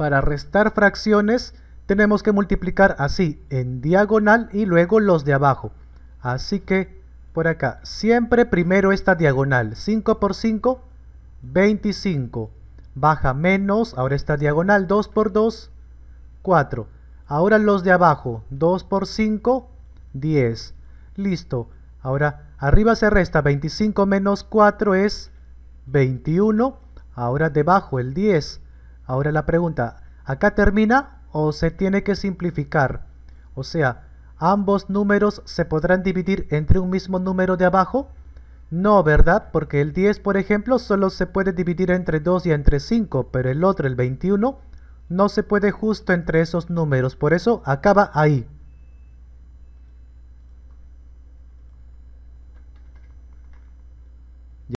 Para restar fracciones tenemos que multiplicar así en diagonal y luego los de abajo. Así que por acá, siempre primero esta diagonal. 5 por 5, 25. Baja menos, ahora esta diagonal. 2 por 2, 4. Ahora los de abajo, 2 por 5, 10. Listo. Ahora arriba se resta, 25 menos 4 es 21. Ahora debajo el 10. Ahora la pregunta, ¿acá termina o se tiene que simplificar? O sea, ¿ambos números se podrán dividir entre un mismo número de abajo? No, ¿verdad? Porque el 10, por ejemplo, solo se puede dividir entre 2 y entre 5, pero el otro, el 21, no se puede justo entre esos números, por eso acaba ahí.